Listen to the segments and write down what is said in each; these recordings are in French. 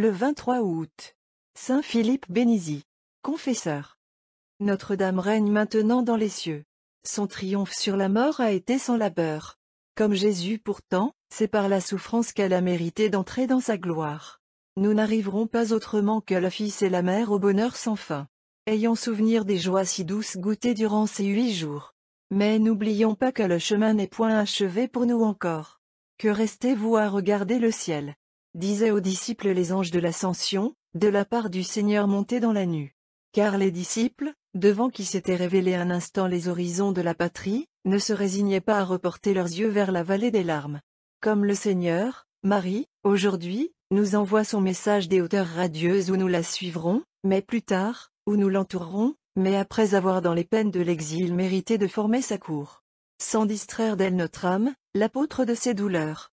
Le 23 août. Saint Philippe Bénizy. Confesseur. Notre-Dame règne maintenant dans les cieux. Son triomphe sur la mort a été sans labeur. Comme Jésus pourtant, c'est par la souffrance qu'elle a mérité d'entrer dans sa gloire. Nous n'arriverons pas autrement que le Fils et la Mère au bonheur sans fin. Ayant souvenir des joies si douces goûtées durant ces huit jours. Mais n'oublions pas que le chemin n'est point achevé pour nous encore. Que restez-vous à regarder le ciel disaient aux disciples les anges de l'ascension, de la part du Seigneur monté dans la nue. Car les disciples, devant qui s'étaient révélés un instant les horizons de la patrie, ne se résignaient pas à reporter leurs yeux vers la vallée des larmes. Comme le Seigneur, Marie, aujourd'hui, nous envoie son message des hauteurs radieuses où nous la suivrons, mais plus tard, où nous l'entourerons, mais après avoir dans les peines de l'exil mérité de former sa cour. Sans distraire d'elle notre âme, l'apôtre de ses douleurs,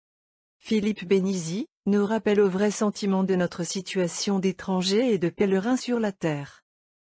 Philippe Bénizy, nous rappelle au vrai sentiment de notre situation d'étrangers et de pèlerins sur la terre.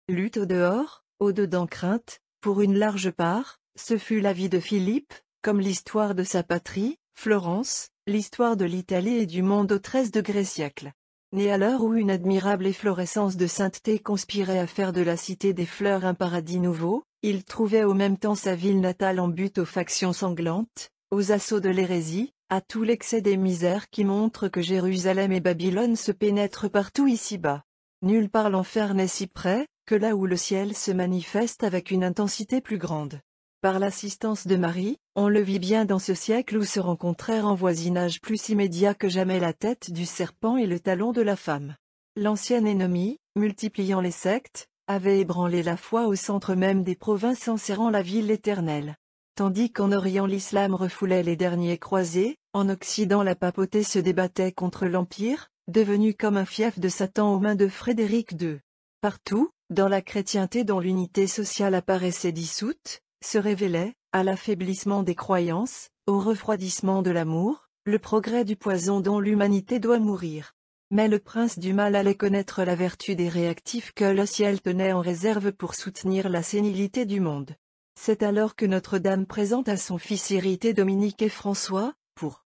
Lutte au dehors, au dedans crainte, pour une large part, ce fut la vie de Philippe, comme l'histoire de sa patrie, Florence, l'histoire de l'Italie et du monde au XIIIe degrés siècle. Né à l'heure où une admirable efflorescence de sainteté conspirait à faire de la Cité des Fleurs un paradis nouveau, il trouvait au même temps sa ville natale en butte aux factions sanglantes, aux assauts de l'hérésie, à tout l'excès des misères qui montrent que Jérusalem et Babylone se pénètrent partout ici-bas. Nulle part l'enfer n'est si près, que là où le ciel se manifeste avec une intensité plus grande. Par l'assistance de Marie, on le vit bien dans ce siècle où se rencontrèrent en voisinage plus immédiat que jamais la tête du serpent et le talon de la femme. L'ancienne ennemie, multipliant les sectes, avait ébranlé la foi au centre même des provinces en serrant la ville éternelle. Tandis qu'en Orient l'islam refoulait les derniers croisés, en Occident la papauté se débattait contre l'Empire, devenu comme un fief de Satan aux mains de Frédéric II. Partout, dans la chrétienté dont l'unité sociale apparaissait dissoute, se révélait, à l'affaiblissement des croyances, au refroidissement de l'amour, le progrès du poison dont l'humanité doit mourir. Mais le prince du mal allait connaître la vertu des réactifs que le ciel tenait en réserve pour soutenir la sénilité du monde. C'est alors que Notre-Dame présente à son fils irrité Dominique et François, pour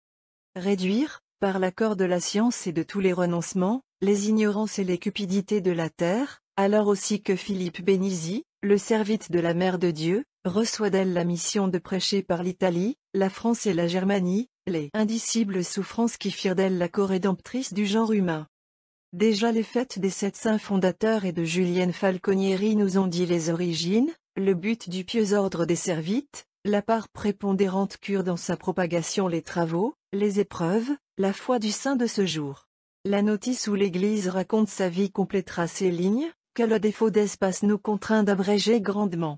réduire, par l'accord de la science et de tous les renoncements, les ignorances et les cupidités de la terre, alors aussi que Philippe Benizi, le servite de la Mère de Dieu, reçoit d'elle la mission de prêcher par l'Italie, la France et la Germanie, les indicibles souffrances qui firent d'elle la corédemptrice du genre humain. Déjà les fêtes des sept saints fondateurs et de Julienne Falconieri nous ont dit les origines, le but du pieux ordre des servites, la part prépondérante cure dans sa propagation les travaux, les épreuves, la foi du saint de ce jour. La notice où l'Église raconte sa vie complétera ces lignes, que le défaut d'espace nous contraint d'abréger grandement.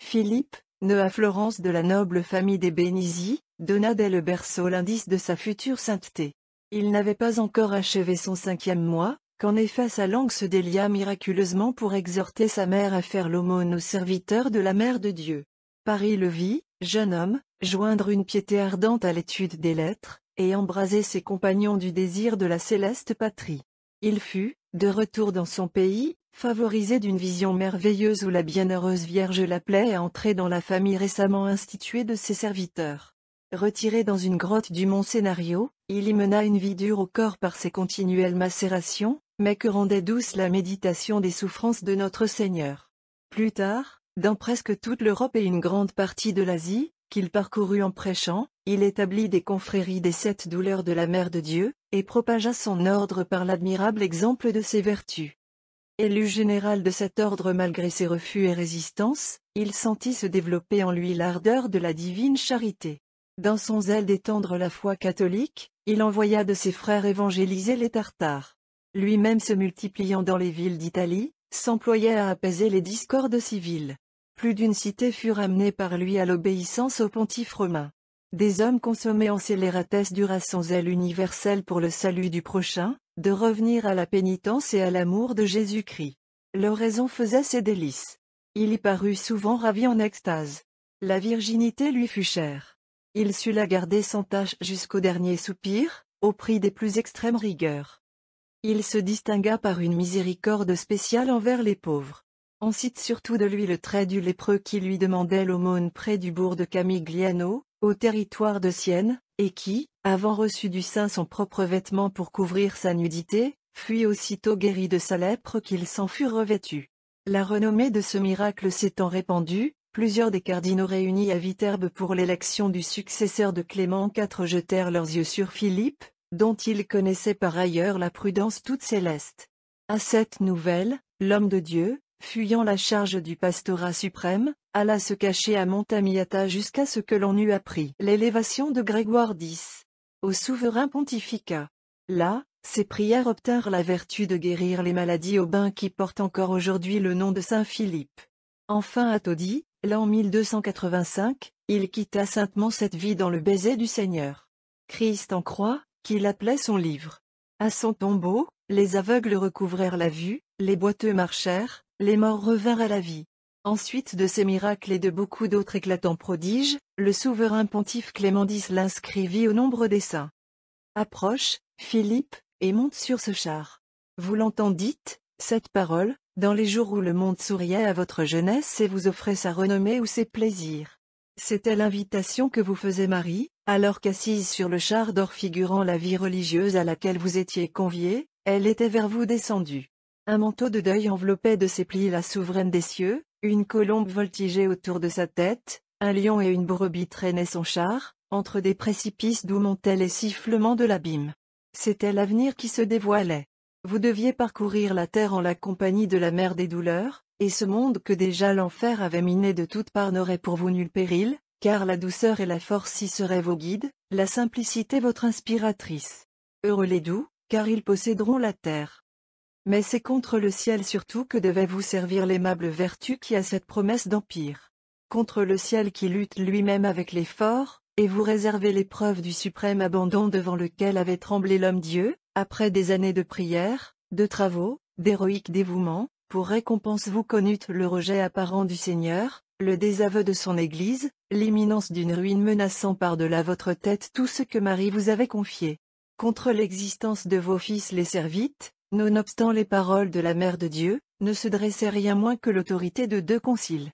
Philippe, nœud à Florence de la noble famille des Bénizi, donna dès le berceau l'indice de sa future sainteté. Il n'avait pas encore achevé son cinquième mois, qu'en effet sa langue se délia miraculeusement pour exhorter sa mère à faire l'aumône aux serviteurs de la mère de Dieu. Paris le vit, jeune homme, joindre une piété ardente à l'étude des lettres, et embraser ses compagnons du désir de la céleste patrie. Il fut, de retour dans son pays, favorisé d'une vision merveilleuse où la bienheureuse Vierge l'appelait à entrer dans la famille récemment instituée de ses serviteurs. Retiré dans une grotte du mont Scénario, il y mena une vie dure au corps par ses continuelles macérations, mais que rendait douce la méditation des souffrances de notre Seigneur. Plus tard, dans presque toute l'Europe et une grande partie de l'Asie, qu'il parcourut en prêchant, il établit des confréries des sept douleurs de la Mère de Dieu, et propagea son ordre par l'admirable exemple de ses vertus. Élu général de cet ordre malgré ses refus et résistances, il sentit se développer en lui l'ardeur de la divine charité. Dans son zèle d'étendre la foi catholique, il envoya de ses frères évangéliser les Tartares. Lui-même se multipliant dans les villes d'Italie, s'employait à apaiser les discordes civiles. Plus d'une cité fut ramenée par lui à l'obéissance au pontife romain. Des hommes consommés en scélératesse durant son zèle universel pour le salut du prochain, de revenir à la pénitence et à l'amour de Jésus-Christ. Leur raison faisait ses délices. Il y parut souvent ravi en extase. La virginité lui fut chère. Il sut la garder sans tâche jusqu'au dernier soupir, au prix des plus extrêmes rigueurs. Il se distingua par une miséricorde spéciale envers les pauvres. On cite surtout de lui le trait du lépreux qui lui demandait l'aumône près du bourg de Camigliano, au territoire de Sienne, et qui, avant reçu du saint son propre vêtement pour couvrir sa nudité, fut aussitôt guéri de sa lèpre qu'il s'en fut revêtu. La renommée de ce miracle s'étant répandue, Plusieurs des cardinaux réunis à Viterbe pour l'élection du successeur de Clément IV jetèrent leurs yeux sur Philippe, dont ils connaissaient par ailleurs la prudence toute céleste. À cette nouvelle, l'homme de Dieu, fuyant la charge du pastorat suprême, alla se cacher à Montamiata jusqu'à ce que l'on eût appris l'élévation de Grégoire X au souverain pontificat. Là, ses prières obtinrent la vertu de guérir les maladies au bain qui portent encore aujourd'hui le nom de Saint Philippe. Enfin à Todi, en 1285, il quitta saintement cette vie dans le baiser du Seigneur. Christ en croix, qu'il appelait son livre. À son tombeau, les aveugles recouvrèrent la vue, les boiteux marchèrent, les morts revinrent à la vie. Ensuite de ces miracles et de beaucoup d'autres éclatants prodiges, le souverain pontife Clément X l'inscrivit au nombre des saints. Approche, Philippe, et monte sur ce char. Vous l'entendîtes, cette parole, dans les jours où le monde souriait à votre jeunesse et vous offrait sa renommée ou ses plaisirs. C'était l'invitation que vous faisait Marie, alors qu'assise sur le char d'or figurant la vie religieuse à laquelle vous étiez conviée, elle était vers vous descendue. Un manteau de deuil enveloppait de ses plis la souveraine des cieux, une colombe voltigeait autour de sa tête, un lion et une brebis traînaient son char, entre des précipices d'où montaient les sifflements de l'abîme. C'était l'avenir qui se dévoilait. Vous deviez parcourir la terre en la compagnie de la mère des douleurs, et ce monde que déjà l'enfer avait miné de toutes parts n'aurait pour vous nul péril, car la douceur et la force y seraient vos guides, la simplicité votre inspiratrice. Heureux les doux, car ils posséderont la terre. Mais c'est contre le ciel surtout que devait vous servir l'aimable vertu qui a cette promesse d'empire. Contre le ciel qui lutte lui-même avec l'effort, et vous réservez l'épreuve du suprême abandon devant lequel avait tremblé l'homme-dieu, après des années de prières, de travaux, d'héroïques dévouement, pour récompense vous connûtes le rejet apparent du Seigneur, le désaveu de son Église, l'imminence d'une ruine menaçant par-delà votre tête tout ce que Marie vous avait confié. Contre l'existence de vos fils les servites, nonobstant les paroles de la Mère de Dieu, ne se dressait rien moins que l'autorité de deux conciles.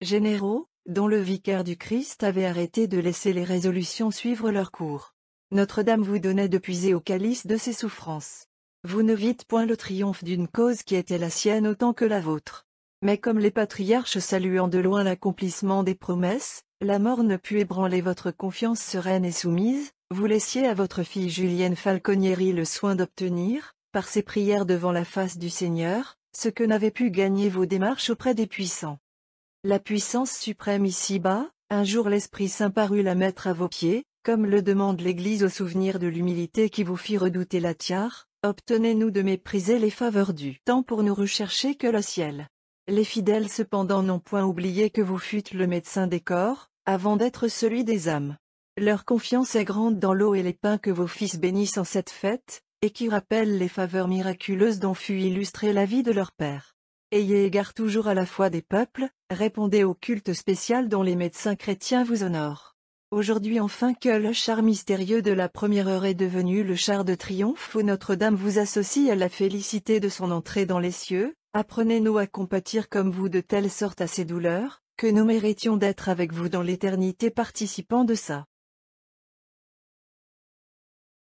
Généraux, dont le vicaire du Christ avait arrêté de laisser les résolutions suivre leur cours. Notre-Dame vous donnait de puiser au calice de ses souffrances. Vous ne vîtes point le triomphe d'une cause qui était la sienne autant que la vôtre. Mais comme les patriarches saluant de loin l'accomplissement des promesses, la mort ne put ébranler votre confiance sereine et soumise, vous laissiez à votre fille Julienne Falconieri le soin d'obtenir, par ses prières devant la face du Seigneur, ce que n'avaient pu gagner vos démarches auprès des puissants. La puissance suprême ici-bas, un jour l'Esprit Saint parut la mettre à vos pieds, comme le demande l'Église au souvenir de l'humilité qui vous fit redouter la tiare, obtenez-nous de mépriser les faveurs du tant pour nous rechercher que le ciel. Les fidèles cependant n'ont point oublié que vous fûtes le médecin des corps, avant d'être celui des âmes. Leur confiance est grande dans l'eau et les pains que vos fils bénissent en cette fête, et qui rappellent les faveurs miraculeuses dont fut illustrée la vie de leur Père. Ayez égard toujours à la foi des peuples, répondez au culte spécial dont les médecins chrétiens vous honorent. Aujourd'hui enfin que le char mystérieux de la première heure est devenu le char de triomphe où Notre-Dame vous associe à la félicité de son entrée dans les cieux, apprenez-nous à compatir comme vous de telle sorte à ses douleurs, que nous méritions d'être avec vous dans l'éternité participant de ça.